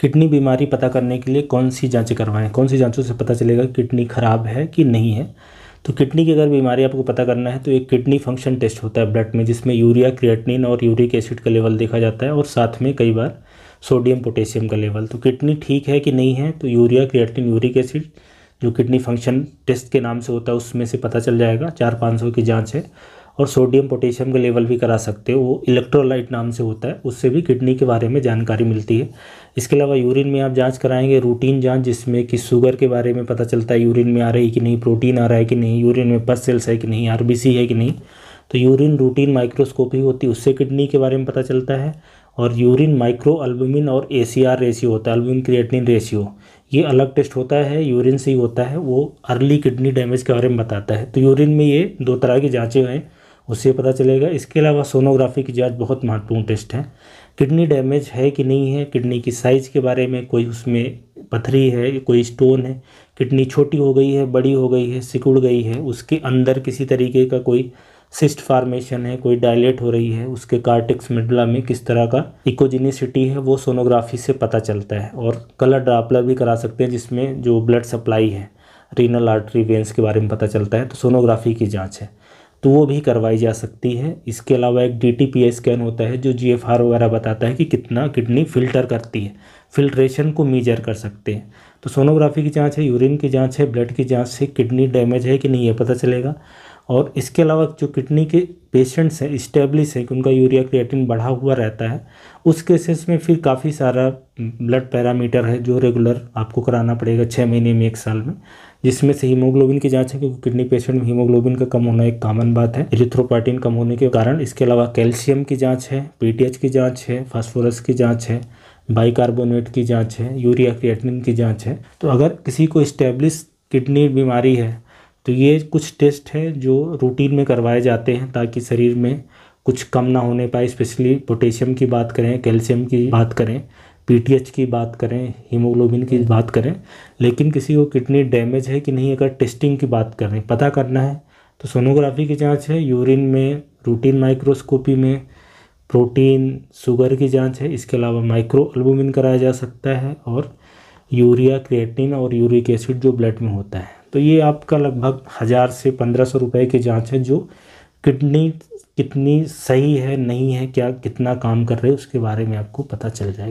kidney बीमारी पता करने के लिए कौन सी जांचें करवाएं कौन सी जांचों से पता चलेगा किडनी ख़राब है कि नहीं है तो किडनी की अगर बीमारी आपको पता करना है तो एक किडनी फंक्शन टेस्ट होता है ब्लड में जिसमें यूरिया क्रिएटनिन और यूरिक एसिड का लेवल देखा जाता है और साथ में कई बार सोडियम पोटेशियम का लेवल तो किडनी ठीक है कि नहीं है तो यूरिया क्रिएटनिन यूरिक एसिड जो किडनी फंक्शन टेस्ट के नाम से होता है उसमें से पता चल जाएगा चार पाँच सौ की जाँच है और सोडियम पोटेशियम का लेवल भी करा सकते हो वो इलेक्ट्रोलाइट नाम से होता है उससे भी किडनी के बारे में जानकारी मिलती है इसके अलावा यूरिन में आप जांच कराएंगे रूटीन जांच जिसमें कि शुगर के बारे में पता चलता है यूरिन में आ रही कि नहीं प्रोटीन आ रहा है कि नहीं यूरिन में पस सेल्स है कि नहीं आर है कि नहीं तो यूरिन रूटीन माइक्रोस्कोपी होती है उससे किडनी के बारे में पता चलता है और यूरिन माइक्रो अल्बुमिन और ए रेशियो होता है अल्बुमिन क्रिएटिन रेशियो ये अलग टेस्ट होता है यूरिन से ही होता है वो अर्ली किडनी डैमेज के बारे में बताता है तो यूरिन में ये दो तरह की जाँचें हैं उससे पता चलेगा इसके अलावा सोनोग्राफी की जांच बहुत महत्वपूर्ण टेस्ट है किडनी डैमेज है कि नहीं है किडनी की साइज़ के बारे में कोई उसमें पथरी है कोई स्टोन है किडनी छोटी हो गई है बड़ी हो गई है सिकुड़ गई है उसके अंदर किसी तरीके का कोई सिस्ट फार्मेशन है कोई डायलेट हो रही है उसके कार्टिक्स मिडला में किस तरह का इकोजिनिसिटी है वो सोनोग्राफी से पता चलता है और कलर ड्रापलर भी करा सकते हैं जिसमें जो ब्लड सप्लाई है रीनल आर्टरी वेंस के बारे में पता चलता है तो सोनोग्राफी की जाँच है तो वो भी करवाई जा सकती है इसके अलावा एक डी टी स्कैन होता है जो जी वगैरह बताता है कि कितना किडनी फिल्टर करती है फिल्ट्रेशन को मीजर कर सकते हैं तो सोनोग्राफी की जांच है यूरिन की जांच है ब्लड की जांच से किडनी डैमेज है कि नहीं ये पता चलेगा और इसके अलावा जो किडनी के पेशेंट्स हैं इस्टेब्लिश हैं कि उनका यूरिया क्रिएटिन बढ़ा हुआ रहता है उस केसेस में फिर काफ़ी सारा ब्लड पैरामीटर है जो रेगुलर आपको कराना पड़ेगा छः महीने में एक साल में जिसमें से हीमोग्लोबिन की जांच है क्योंकि किडनी पेशेंट में हीमोग्लोबिन का कम होना एक कॉमन बात है इरिथ्रोपाइटिन कम होने के कारण इसके अलावा कैल्शियम की जाँच है पी की जाँच है फॉस्फोरस की जाँच है बाइकार्बोनेट की जाँच है यूरिया क्रिएटिन की जाँच है तो अगर किसी को इस्टेब्लिश किडनी बीमारी है तो ये कुछ टेस्ट हैं जो रूटीन में करवाए जाते हैं ताकि शरीर में कुछ कम ना होने पाए स्पेशली पोटेशियम की बात करें कैल्शियम की बात करें पी की बात करें हीमोग्लोबिन की बात करें लेकिन किसी को किडनी डैमेज है कि नहीं अगर टेस्टिंग की बात करें पता करना है तो सोनोग्राफी की जांच है यूरिन में रूटीन माइक्रोस्कोपी में प्रोटीन शुगर की जांच है इसके अलावा माइक्रो अल्बुमिन कराया जा सकता है और यूरिया क्रिएटिन और यूरिक एसिड जो ब्लड में होता है तो ये आपका लगभग हज़ार से पंद्रह सौ रुपये की जाँच है जो किडनी कितनी सही है नहीं है क्या कितना काम कर रहे है उसके बारे में आपको पता चल जाएगा